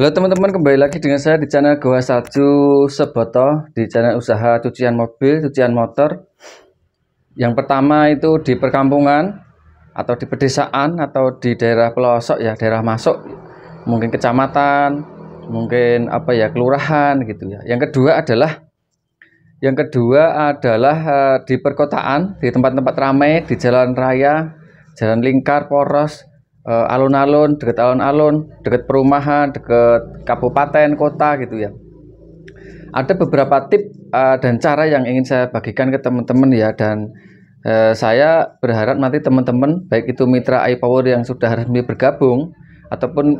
Halo teman-teman, kembali lagi dengan saya di channel Goa Salju Seboto di channel usaha cucian mobil, cucian motor. Yang pertama itu di perkampungan atau di pedesaan atau di daerah pelosok ya, daerah masuk mungkin kecamatan, mungkin apa ya kelurahan gitu ya. Yang kedua adalah yang kedua adalah eh, di perkotaan, di tempat-tempat ramai, di jalan raya, jalan lingkar, poros, Eh, alun-alun, deket alun-alun, deket perumahan, deket kabupaten, kota gitu ya. Ada beberapa tip uh, dan cara yang ingin saya bagikan ke teman-teman ya dan uh, saya berharap nanti teman-teman baik itu mitra iPower yang sudah resmi bergabung ataupun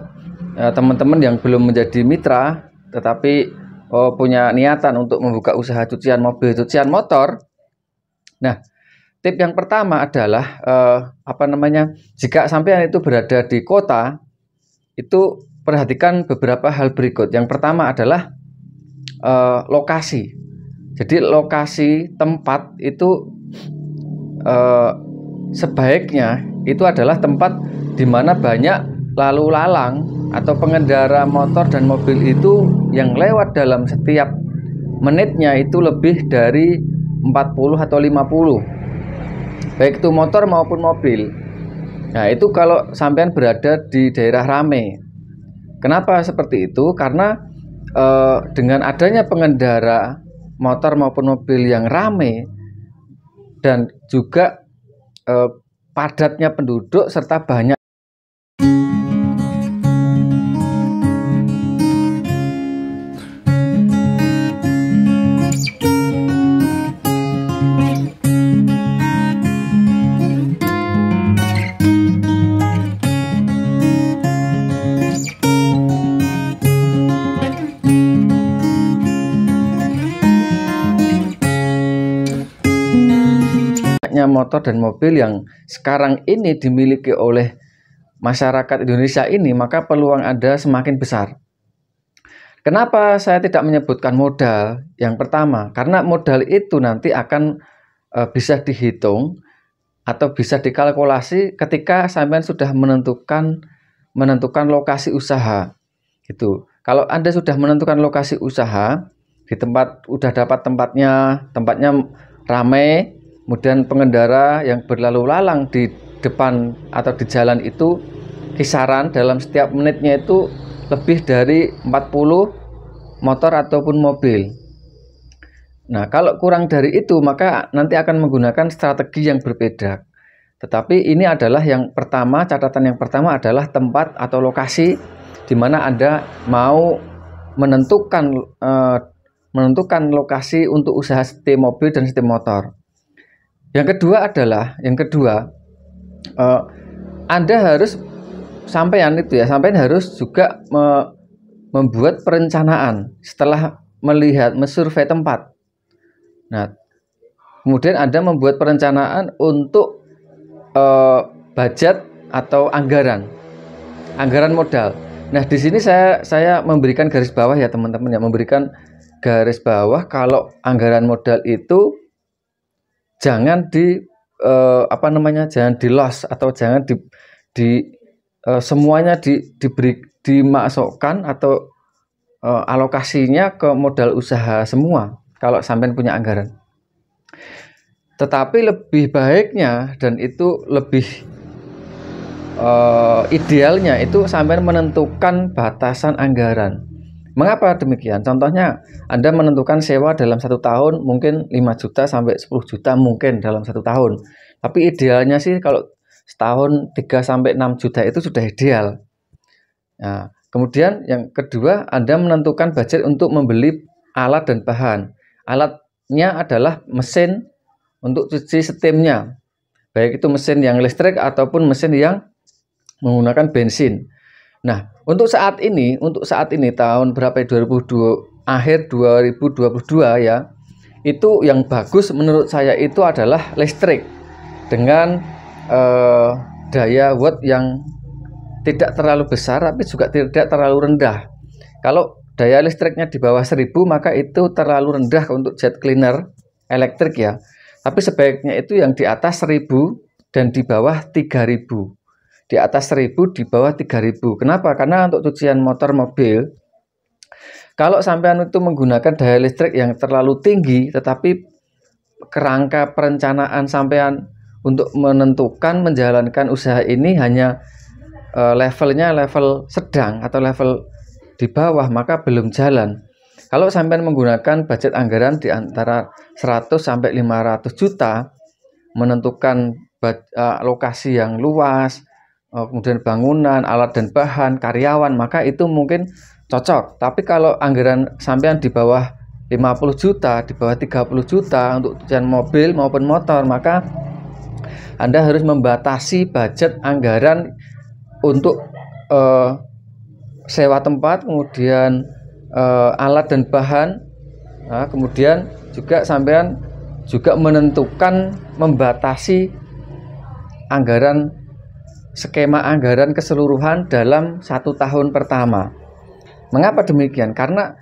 teman-teman uh, yang belum menjadi mitra tetapi oh, punya niatan untuk membuka usaha cucian mobil, cucian motor. Nah, Tip yang pertama adalah eh, apa namanya? Jika sampean itu berada di kota, itu perhatikan beberapa hal berikut. Yang pertama adalah eh, lokasi. Jadi lokasi tempat itu eh, sebaiknya itu adalah tempat di mana banyak lalu lalang atau pengendara motor dan mobil itu yang lewat dalam setiap menitnya itu lebih dari 40 atau 50 baik itu motor maupun mobil. Nah, itu kalau sampean berada di daerah rame. Kenapa seperti itu? Karena e, dengan adanya pengendara motor maupun mobil yang rame dan juga e, padatnya penduduk serta banyak motor dan mobil yang sekarang ini dimiliki oleh masyarakat Indonesia ini, maka peluang Anda semakin besar. Kenapa saya tidak menyebutkan modal? Yang pertama, karena modal itu nanti akan e, bisa dihitung atau bisa dikalkulasi ketika sampean sudah menentukan menentukan lokasi usaha. Gitu. Kalau Anda sudah menentukan lokasi usaha di tempat udah dapat tempatnya, tempatnya ramai, Kemudian pengendara yang berlalu lalang di depan atau di jalan itu kisaran dalam setiap menitnya itu lebih dari 40 motor ataupun mobil. Nah, kalau kurang dari itu maka nanti akan menggunakan strategi yang berbeda. Tetapi ini adalah yang pertama, catatan yang pertama adalah tempat atau lokasi di mana Anda mau menentukan eh, menentukan lokasi untuk usaha setiap mobil dan setiap motor. Yang kedua adalah yang kedua uh, Anda harus yang itu ya, sampean harus juga me membuat perencanaan setelah melihat mensurvei tempat. Nah, kemudian Anda membuat perencanaan untuk uh, budget atau anggaran. Anggaran modal. Nah, di sini saya saya memberikan garis bawah ya teman-teman ya, memberikan garis bawah kalau anggaran modal itu jangan di uh, apa namanya jangan di los atau jangan di di uh, semuanya di diberi dimasukkan atau uh, alokasinya ke modal usaha semua kalau sampean punya anggaran. Tetapi lebih baiknya dan itu lebih uh, idealnya itu sampai menentukan batasan anggaran. Mengapa demikian? Contohnya, Anda menentukan sewa dalam satu tahun mungkin 5 juta sampai 10 juta mungkin dalam satu tahun. Tapi idealnya sih kalau setahun 3 sampai 6 juta itu sudah ideal. Nah, kemudian yang kedua, Anda menentukan budget untuk membeli alat dan bahan. Alatnya adalah mesin untuk cuci setimnya. Baik itu mesin yang listrik ataupun mesin yang menggunakan bensin. Nah, untuk saat ini, untuk saat ini tahun berapa 2022, ya? 2002 akhir 2022 ya. Itu yang bagus menurut saya itu adalah listrik dengan eh, daya watt yang tidak terlalu besar tapi juga tidak terlalu rendah. Kalau daya listriknya di bawah 1000 maka itu terlalu rendah untuk jet cleaner elektrik ya. Tapi sebaiknya itu yang di atas 1000 dan di bawah 3000 di atas 1000 di bawah 3000 kenapa karena untuk cucian motor mobil kalau sampean itu menggunakan daya listrik yang terlalu tinggi tetapi kerangka perencanaan sampean untuk menentukan menjalankan usaha ini hanya uh, levelnya level sedang atau level di bawah maka belum jalan. Kalau sampean menggunakan budget anggaran di antara 100 sampai 500 juta menentukan e, lokasi yang luas, Oh, kemudian bangunan, alat dan bahan, karyawan, maka itu mungkin cocok. Tapi kalau anggaran sampean di bawah 50 juta, di bawah 30 juta untuk tujuan mobil maupun motor, maka Anda harus membatasi budget anggaran untuk eh, sewa tempat, kemudian eh, alat dan bahan, nah, kemudian juga sampean juga menentukan membatasi anggaran skema anggaran keseluruhan dalam satu tahun pertama. Mengapa demikian? Karena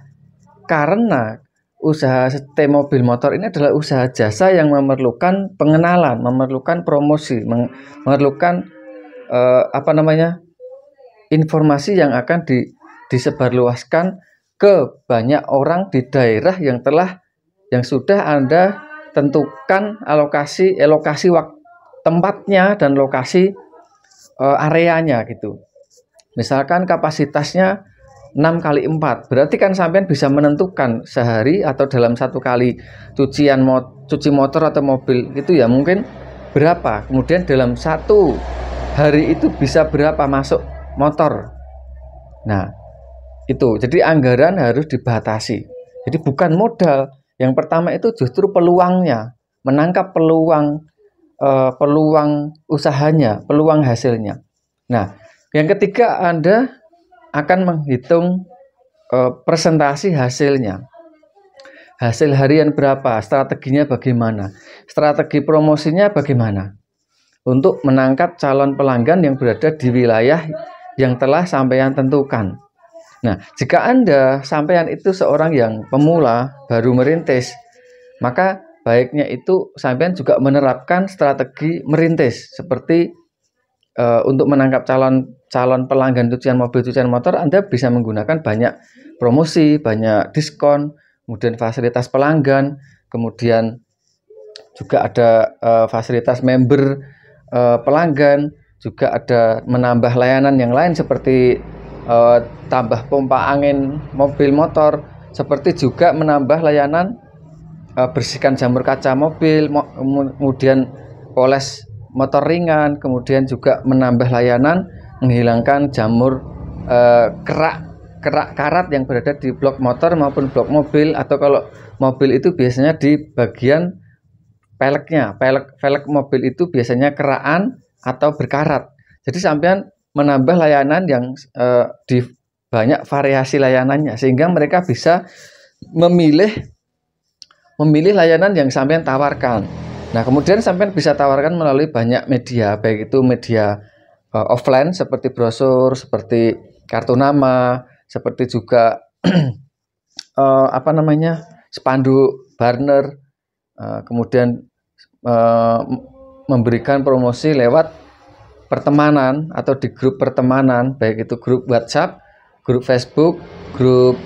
karena usaha ST mobil motor ini adalah usaha jasa yang memerlukan pengenalan, memerlukan promosi, memerlukan eh, apa namanya informasi yang akan di, disebarluaskan ke banyak orang di daerah yang telah yang sudah anda tentukan alokasi, elokasi waktu tempatnya dan lokasi uh, areanya gitu. Misalkan kapasitasnya 6 kali 4 berarti kan sampean bisa menentukan sehari atau dalam satu kali cucian mo cuci motor atau mobil gitu ya mungkin berapa kemudian dalam satu hari itu bisa berapa masuk motor nah itu jadi anggaran harus dibatasi jadi bukan modal yang pertama itu justru peluangnya menangkap peluang uh, peluang usahanya, peluang hasilnya. Nah, yang ketiga Anda akan menghitung uh, presentasi hasilnya. Hasil harian berapa, strateginya bagaimana, strategi promosinya bagaimana. Untuk menangkap calon pelanggan yang berada di wilayah yang telah sampean tentukan. Nah, jika Anda sampean itu seorang yang pemula, baru merintis, maka baiknya itu sampean juga menerapkan strategi merintis seperti e, untuk menangkap calon calon pelanggan cucian mobil cucian motor Anda bisa menggunakan banyak promosi, banyak diskon, kemudian fasilitas pelanggan, kemudian juga ada e, fasilitas member e, pelanggan, juga ada menambah layanan yang lain seperti e, tambah pompa angin mobil motor, seperti juga menambah layanan Eh, bersihkan jamur kaca mobil, kemudian poles motor ringan, kemudian juga menambah layanan menghilangkan jamur eh, kerak kerak karat yang berada di blok motor maupun blok mobil atau kalau mobil itu biasanya di bagian peleknya pelek pelek mobil itu biasanya keraan atau berkarat jadi sampean menambah layanan yang e, di banyak variasi layanannya sehingga mereka bisa memilih memilih layanan yang sampean tawarkan. Nah, kemudian sampean bisa tawarkan melalui banyak media, baik itu media uh, offline seperti brosur, seperti kartu nama, seperti juga uh, apa namanya? spanduk, banner, uh, eh, kemudian uh, memberikan promosi lewat pertemanan atau di grup pertemanan, baik itu grup WhatsApp, grup Facebook, grup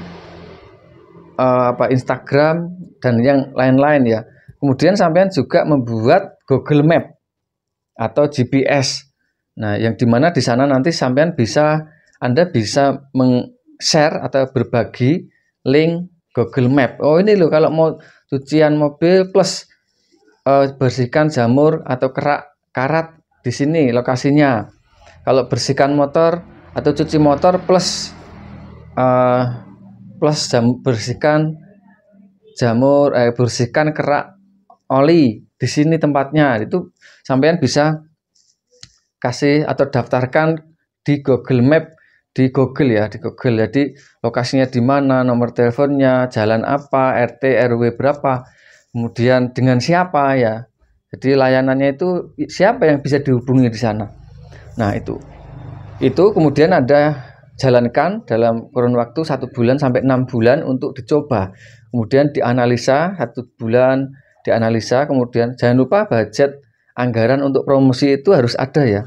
apa Instagram dan yang lain-lain ya. Kemudian sampean juga membuat Google Map atau GPS. Nah, yang dimana di sana nanti sampean bisa Anda bisa meng-share atau berbagi link Google Map. Oh ini loh kalau mau cucian mobil plus eh, bersihkan jamur atau kerak karat di sini lokasinya. Kalau bersihkan motor atau cuci motor plus uh, plus jam bersihkan jamur eh, bersihkan kerak oli di sini tempatnya itu sampean bisa kasih atau daftarkan di Google Map di Google ya di Google jadi lokasinya di mana nomor teleponnya jalan apa RT RW berapa kemudian dengan siapa ya jadi layanannya itu siapa yang bisa dihubungi di sana nah itu itu kemudian ada jalankan dalam kurun waktu satu bulan sampai enam bulan untuk dicoba kemudian dianalisa satu bulan dianalisa kemudian jangan lupa budget anggaran untuk promosi itu harus ada ya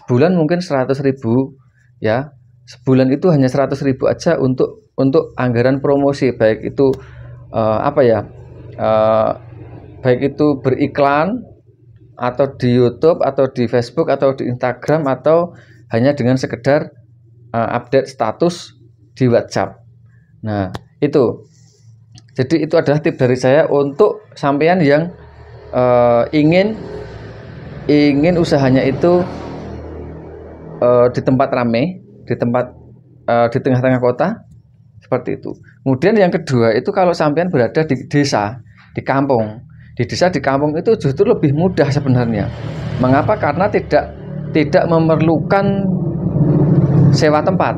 sebulan mungkin 100 ribu ya sebulan itu hanya 100 ribu aja untuk untuk anggaran promosi baik itu uh, apa ya uh, baik itu beriklan atau di YouTube atau di Facebook atau di Instagram atau hanya dengan sekedar uh, update status di WhatsApp. Nah, itu jadi itu adalah tip dari saya untuk sampean yang uh, ingin ingin usahanya itu uh, di tempat ramai, di tempat uh, di tengah-tengah kota seperti itu. Kemudian yang kedua itu kalau sampean berada di desa, di kampung. Di desa di kampung itu justru lebih mudah sebenarnya. Mengapa? Karena tidak tidak memerlukan sewa tempat.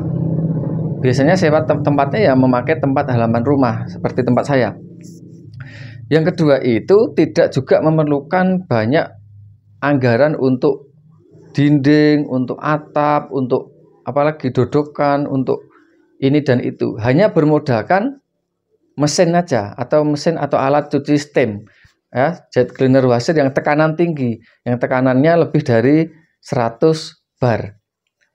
Biasanya sewa tempatnya ya memakai tempat halaman rumah seperti tempat saya. Yang kedua itu tidak juga memerlukan banyak anggaran untuk dinding, untuk atap, untuk apalagi dodokan, untuk ini dan itu. Hanya bermodalkan mesin aja atau mesin atau alat cuci steam ya jet cleaner washer yang tekanan tinggi yang tekanannya lebih dari 100 bar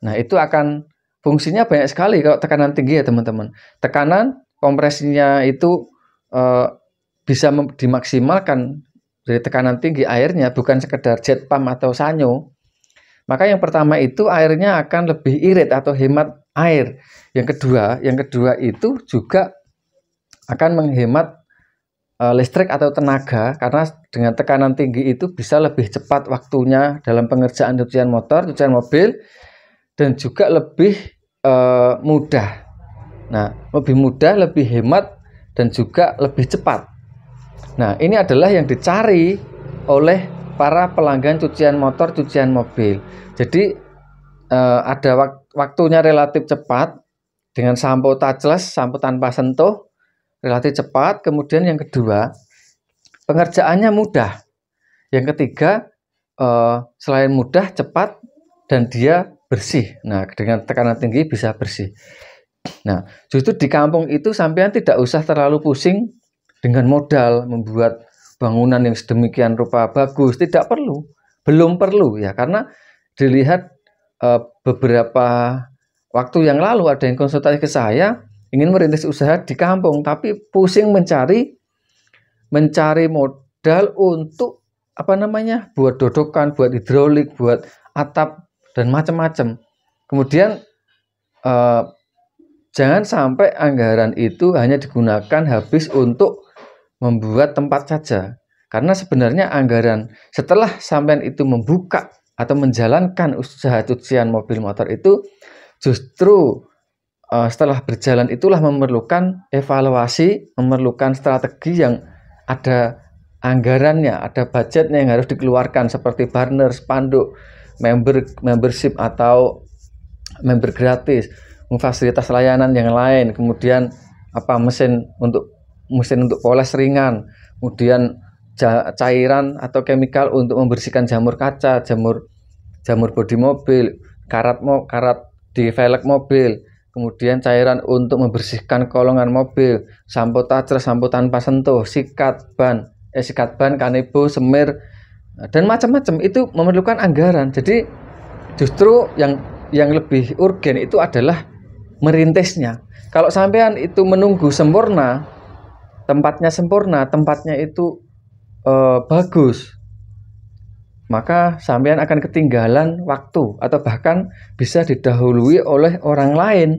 nah itu akan fungsinya banyak sekali kalau tekanan tinggi ya teman-teman. Tekanan kompresinya itu e, bisa dimaksimalkan dari tekanan tinggi airnya bukan sekedar jet pump atau sanyo. Maka yang pertama itu airnya akan lebih irit atau hemat air. Yang kedua, yang kedua itu juga akan menghemat e, listrik atau tenaga karena dengan tekanan tinggi itu bisa lebih cepat waktunya dalam pengerjaan cucian motor, cucian mobil dan juga lebih Eh, mudah. Nah, lebih mudah, lebih hemat, dan juga lebih cepat. Nah, ini adalah yang dicari oleh para pelanggan cucian motor, cucian mobil. Jadi uh, ada wak waktunya relatif cepat dengan sampo touchless, sampo tanpa sentuh, relatif cepat. Kemudian yang kedua, pengerjaannya mudah. Yang ketiga, uh, selain mudah, cepat, dan dia bersih. Nah, dengan tekanan tinggi bisa bersih. Nah, justru di kampung itu sampean tidak usah terlalu pusing dengan modal membuat bangunan yang sedemikian rupa bagus, tidak perlu. Belum perlu ya, karena dilihat e, beberapa waktu yang lalu ada yang konsultasi ke saya ingin merintis usaha di kampung tapi pusing mencari mencari modal untuk apa namanya buat dodokan, buat hidrolik, buat atap dan macam-macam. Kemudian eh, jangan sampai anggaran itu hanya digunakan habis untuk membuat tempat saja. Karena sebenarnya anggaran setelah sampean itu membuka atau menjalankan usaha cucian mobil motor itu justru uh, setelah berjalan itulah memerlukan evaluasi, memerlukan strategi yang ada anggarannya, ada budgetnya yang harus dikeluarkan seperti banner, spanduk, member membership atau member gratis, fasilitas layanan yang lain, kemudian apa mesin untuk mesin untuk poles ringan, kemudian cairan atau chemical untuk membersihkan jamur kaca, jamur jamur bodi mobil, karat mo, karat di velg mobil, kemudian cairan untuk membersihkan kolongan mobil, sampo toucher, sampo tanpa sentuh, sikat ban, eh sikat ban, kanebo, semir, Nah, dan macam-macam itu memerlukan anggaran. Jadi justru yang yang lebih urgen itu adalah merintisnya. Kalau sampean itu menunggu sempurna, tempatnya sempurna, tempatnya itu e, bagus, maka sampean akan ketinggalan waktu atau bahkan bisa didahului oleh orang lain.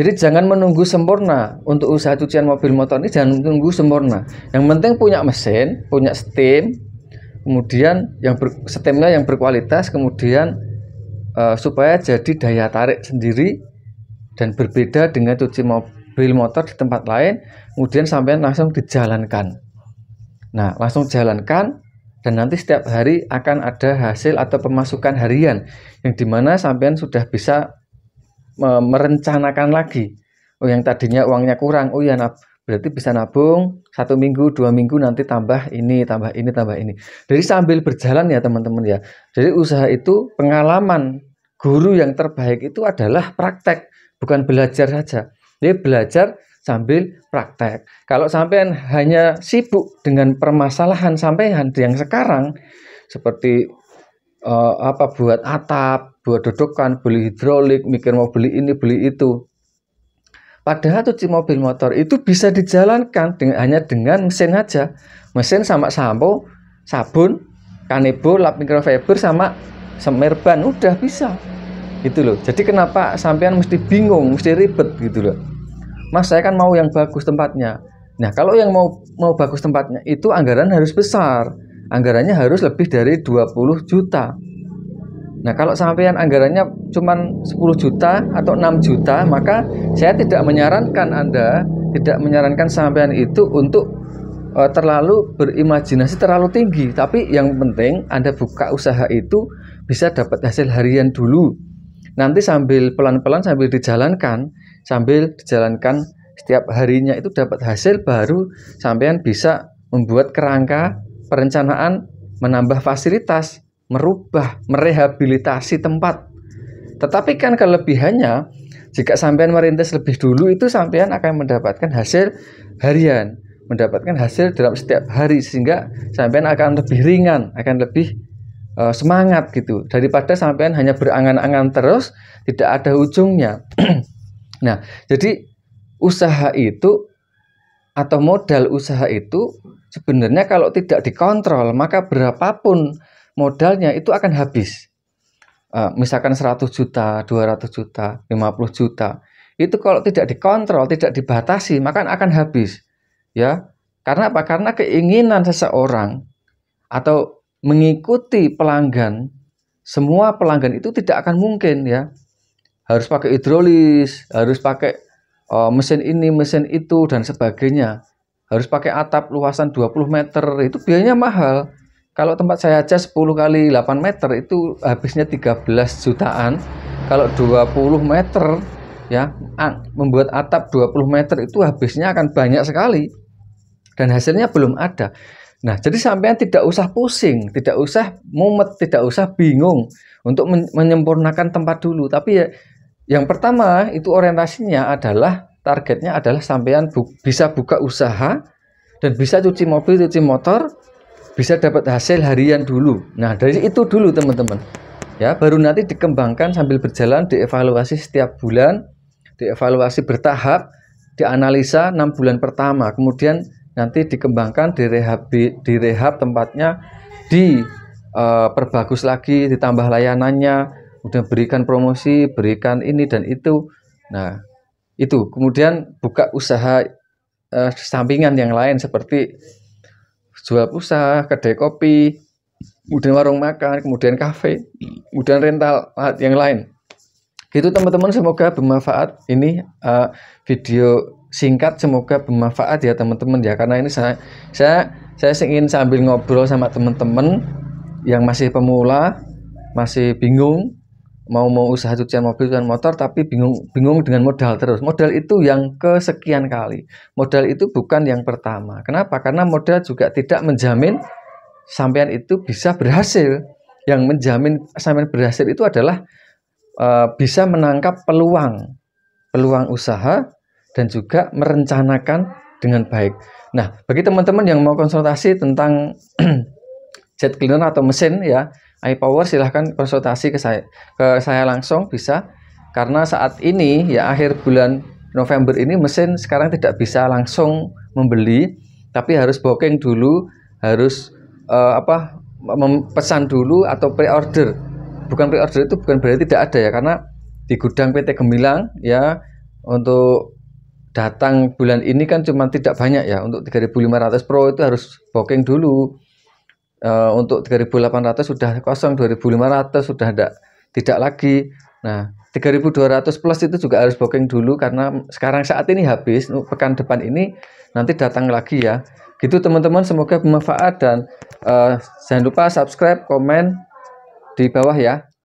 Jadi jangan menunggu sempurna untuk usaha cucian mobil motor ini jangan menunggu sempurna. Yang penting punya mesin, punya steam, kemudian yang ber, stemnya yang berkualitas kemudian uh, supaya jadi daya tarik sendiri dan berbeda dengan cuci mobil motor di tempat lain kemudian sampai langsung dijalankan nah langsung jalankan dan nanti setiap hari akan ada hasil atau pemasukan harian yang dimana sampean sudah bisa merencanakan lagi oh yang tadinya uangnya kurang oh ya Berarti bisa nabung satu minggu, dua minggu nanti tambah ini, tambah ini, tambah ini. Jadi sambil berjalan ya teman-teman ya. Jadi usaha itu pengalaman guru yang terbaik itu adalah praktek, bukan belajar saja. Jadi belajar sambil praktek. Kalau sampean hanya sibuk dengan permasalahan sampean yang sekarang seperti uh, apa buat atap, buat dodokan, beli hidrolik, mikir mau beli ini, beli itu. Padahal cuci mobil motor itu bisa dijalankan dengan, hanya dengan mesin aja. Mesin sama sampo, sabun, kanebo, lap microfiber sama semir ban udah bisa. Gitu loh. Jadi kenapa sampean mesti bingung, mesti ribet gitu loh. Mas saya kan mau yang bagus tempatnya. Nah, kalau yang mau mau bagus tempatnya itu anggaran harus besar. Anggarannya harus lebih dari 20 juta. Nah, kalau sampean anggarannya cuma 10 juta atau 6 juta, maka saya tidak menyarankan Anda, tidak menyarankan sampean itu untuk uh, terlalu berimajinasi terlalu tinggi, tapi yang penting Anda buka usaha itu bisa dapat hasil harian dulu. Nanti sambil pelan-pelan sambil dijalankan, sambil dijalankan setiap harinya itu dapat hasil baru sampean bisa membuat kerangka perencanaan menambah fasilitas merubah, merehabilitasi tempat. Tetapi kan kelebihannya, jika sampean merintis lebih dulu itu sampean akan mendapatkan hasil harian, mendapatkan hasil dalam setiap hari sehingga sampean akan lebih ringan, akan lebih uh, semangat gitu daripada sampean hanya berangan-angan terus tidak ada ujungnya. nah, jadi usaha itu atau modal usaha itu sebenarnya kalau tidak dikontrol maka berapapun modalnya itu akan habis. Uh, misalkan 100 juta, 200 juta, 50 juta. Itu kalau tidak dikontrol, tidak dibatasi, maka akan habis. Ya. Karena apa? Karena keinginan seseorang atau mengikuti pelanggan, semua pelanggan itu tidak akan mungkin ya. Harus pakai hidrolis, harus pakai uh, mesin ini, mesin itu dan sebagainya. Harus pakai atap luasan 20 meter, itu biayanya mahal kalau tempat saya aja 10 kali 8 meter itu habisnya 13 jutaan. Kalau 20 meter ya membuat atap 20 meter itu habisnya akan banyak sekali dan hasilnya belum ada. Nah, jadi sampean tidak usah pusing, tidak usah mumet, tidak usah bingung untuk menyempurnakan tempat dulu. Tapi ya, yang pertama itu orientasinya adalah targetnya adalah sampean bu bisa buka usaha dan bisa cuci mobil, cuci motor, bisa dapat hasil harian dulu. Nah, dari itu dulu teman-teman. Ya, baru nanti dikembangkan sambil berjalan dievaluasi setiap bulan, dievaluasi bertahap, dianalisa 6 bulan pertama, kemudian nanti dikembangkan direhab direhab tempatnya di uh, perbagus lagi, ditambah layanannya, udah berikan promosi, berikan ini dan itu. Nah, itu kemudian buka usaha uh, sampingan yang lain seperti jual pulsa, kedai kopi, kemudian warung makan, kemudian kafe, kemudian rental yang lain. Gitu teman-teman, semoga bermanfaat. Ini uh, video singkat, semoga bermanfaat ya teman-teman ya. Karena ini saya saya saya ingin sambil ngobrol sama teman-teman yang masih pemula, masih bingung, mau mau usaha cucian mobil dan motor tapi bingung bingung dengan modal terus. Modal itu yang kesekian kali. Modal itu bukan yang pertama. Kenapa? Karena modal juga tidak menjamin sampean itu bisa berhasil. Yang menjamin sampean berhasil itu adalah e, bisa menangkap peluang, peluang usaha dan juga merencanakan dengan baik. Nah, bagi teman-teman yang mau konsultasi tentang jet cleaner atau mesin ya, Power silahkan konsultasi ke saya ke saya langsung bisa karena saat ini ya akhir bulan November ini mesin sekarang tidak bisa langsung membeli tapi harus booking dulu harus uh, apa pesan dulu atau pre-order bukan pre-order itu bukan berarti tidak ada ya karena di gudang PT Gemilang ya untuk datang bulan ini kan cuma tidak banyak ya untuk 3500 Pro itu harus booking dulu uh, untuk 3.800 sudah kosong, 2.500 sudah tidak tidak lagi. Nah, 3.200 plus itu juga harus booking dulu karena sekarang saat ini habis, pekan depan ini nanti datang lagi ya. Gitu teman-teman, semoga bermanfaat dan uh, jangan lupa subscribe, komen di bawah ya.